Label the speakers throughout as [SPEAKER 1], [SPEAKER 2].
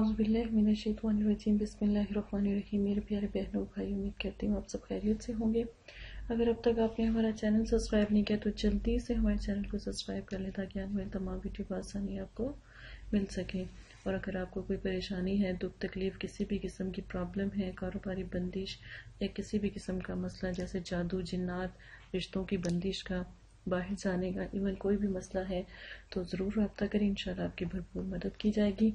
[SPEAKER 1] बिस्मिल्लाहिर्रहमानिर्रहीम बिस्मिल्लाहिर्रहमानिर्रहीम मेरे प्यारे बहनों भाई उम्मीद करती हूँ आप सब खैरियत से होंगे अगर अब तक आपने हमारा चैनल सब्सक्राइब नहीं किया तो जल्दी से हमारे चैनल को सब्सक्राइब कर लें ताकि आने वाली तमाम वीडियो आसानी आपको मिल सके और अगर आपको कोई परेशानी है दुख तकलीफ किसी भी किस्म की प्रॉब्लम है कारोबारी बंदिश या किसी भी किस्म का मसला जैसे जादू जिन्नात रिश्तों की बंदिश का बाहर जाने का इवन कोई भी मसला है तो ज़रूर रब्ता करें इन शाला आपकी भरपूर मदद की जाएगी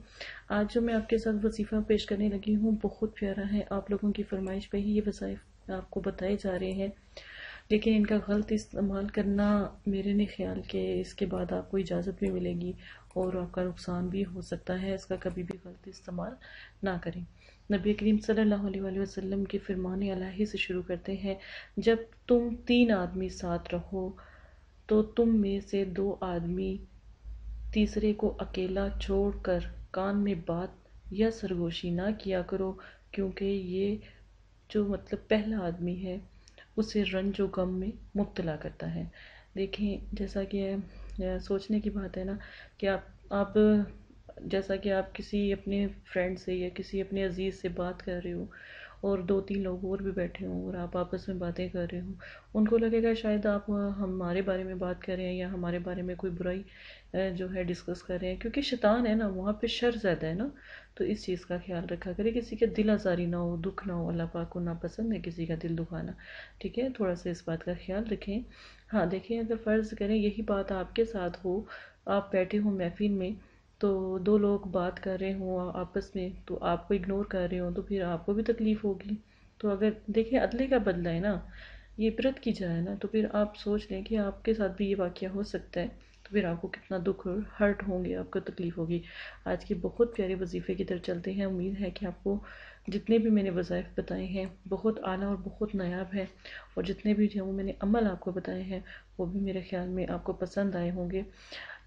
[SPEAKER 1] आज जो मैं आपके साथ वजीफा पेश करने लगी हूँ बहुत प्यारा है आप लोगों की फरमाइश पर ही ये वसाइफ आपको बताए जा रहे हैं लेकिन इनका गलत इस्तेमाल करना मेरे ने ख्याल के इसके बाद आपको इजाज़त भी मिलेगी और आपका नुकसान भी हो सकता है इसका कभी भी गलत इस्तेमाल ना करें नबी करीम सल्लल्लाहु अलैहि वसल्लम के फरमान अलाही से शुरू करते हैं जब तुम तीन आदमी साथ रहो तो तुम में से दो आदमी तीसरे को अकेला छोड़कर कान में बात या सरगोशी ना किया करो क्योंकि ये जो मतलब पहला आदमी है उसे रंज व गम में मुबतला करता है देखें जैसा कि सोचने की बात है ना कि आप आप जैसा कि आप किसी अपने फ्रेंड से या किसी अपने अजीज़ से बात कर रहे हो और दो तीन लोग और भी बैठे हों और आप आपस में बातें कर रहे हों उनको लगेगा शायद आप हमारे बारे में बात कर रहे हैं या हमारे बारे में कोई बुराई जो है डिस्कस कर रहे हैं क्योंकि शैतान है ना वहाँ पे शर ज़्यादा है ना तो इस चीज़ का ख्याल रखा करें किसी के दिल आज़ारी ना हो दुख ना हो अल्लाह पाक को नापसंद है किसी का दिल दुखाना ठीक है थोड़ा सा इस बात का ख्याल रखें हाँ देखें अगर फ़र्ज़ करें यही बात आपके साथ हो आप बैठे हो महफिल में तो दो लोग बात कर रहे हों आपस में तो आपको इग्नोर कर रहे हों तो फिर आपको भी तकलीफ़ होगी तो अगर देखिए अदले का बदला है ना ये इबरत की जाए ना तो फिर आप सोच लें कि आपके साथ भी ये वाक़ हो सकता है तो फिर आपको कितना दुख और हर्ट होंगे आपको तकलीफ़ होगी आज के बहुत प्यारे वजीफ़े की तरफ चलते हैं उम्मीद है कि आपको जितने भी मैंने वज़ाइफ बताए हैं बहुत आला और बहुत नायाब है और जितने भी जो मैंने अमल आपको बताए हैं वो भी मेरे ख्याल में आपको पसंद आए होंगे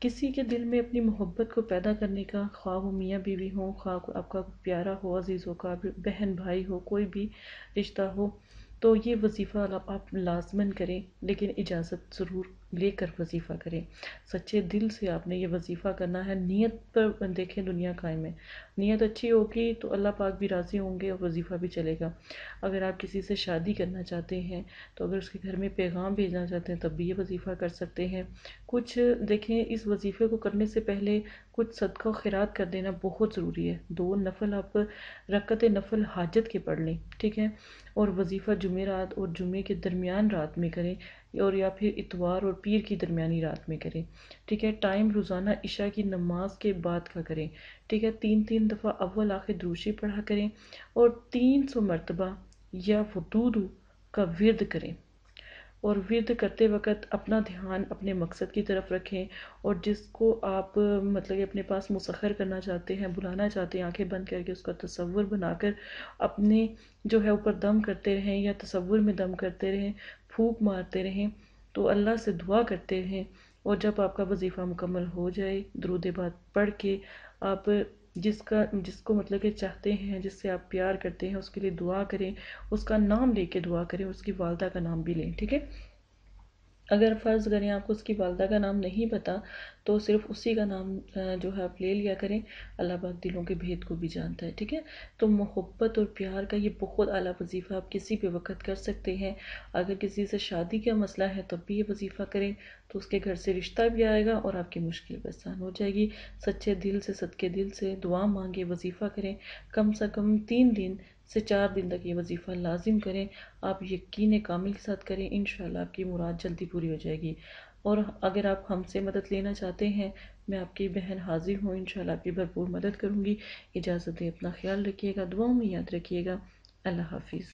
[SPEAKER 1] किसी के दिल में अपनी मोहब्बत को पैदा करने का ख्वाब वो मियाँ बीवी हो ख्वाब आपका प्यारा हो अजीज़ों का बहन भाई हो कोई भी रिश्ता हो तो ये वजीफ़ा आप लाजमन करें लेकिन इजाज़त ज़रूर लेकर वजीफ़ा करें सच्चे दिल से आपने ये वजीफ़ा करना है नीयत पर देखें दुनिया कायम है नीयत अच्छी होगी तो अल्लाह पाक भी राज़ी होंगे और वजीफ़ा भी चलेगा अगर आप किसी से शादी करना चाहते हैं तो अगर उसके घर में पैगाम भेजना चाहते हैं तब भी ये वजीफ़ा कर सकते हैं कुछ देखें इस वजीफ़े को करने से पहले कुछ सदका खैरात कर देना बहुत ज़रूरी है दो नफल आप रकत नफल हाजत के पढ़ लें ठीक है और वजीफ़ा जुमे रात और जुमे के दरमियान रात में करें और या फिर इतवार और पीर की दरमियानी रात में करें ठीक है टाइम रोज़ाना इशा की नमाज के बाद का करें ठीक है तीन तीन दफ़ा अव्वल आखिर दूसरी पढ़ा करें और तीन सौ मरतबा या वदूद का विरद करें और विरद करते वक्त अपना ध्यान अपने मकसद की तरफ रखें और जिसको आप मतलब अपने पास मुसखर करना चाहते हैं बुलाना चाहते हैं आंखें बंद करके उसका तस्वुर बनाकर अपने जो है ऊपर दम करते रहें या तस्वुर में दम करते रहें फूक मारते रहें तो अल्लाह से दुआ करते रहें और जब आपका वजीफ़ा मुकम्मल हो जाए दरूद पढ़ के आप जिसका जिसको मतलब कि चाहते हैं जिससे आप प्यार करते हैं उसके लिए दुआ करें उसका नाम लेके दुआ करें उसकी वालदा का नाम भी लें ठीक है अगर फ़र्ज़ करें आपको उसकी वालदा का नाम नहीं पता तो सिर्फ़ उसी का नाम जो है आप ले लिया करें अल्लाह पाक दिलों के भेद को भी जानता है ठीक है तो मोहब्बत और प्यार का ये बहुत आला वजीफ़ा आप किसी भी वक्त कर सकते हैं अगर किसी से शादी का मसला है तब भी ये वजीफ़ा करें तो उसके घर से रिश्ता भी आएगा और आपकी मुश्किल भी आसान हो जाएगी सच्चे दिल से सदके दिल से दुआ मांगे वजीफ़ा करें कम से कम तीन दिन से चार दिन तक ये वजीफ़ा लाजिम करें आप यकीन कामिल के साथ करें इन आपकी मुराद जल्दी पूरी हो जाएगी और अगर आप हमसे मदद लेना चाहते हैं मैं आपकी बहन हाजिर हूँ इन आपकी भरपूर मदद करूँगी इजाज़त दें अपना ख्याल रखिएगा दुआओं में याद रखिएगा अल्लाह हाफिज़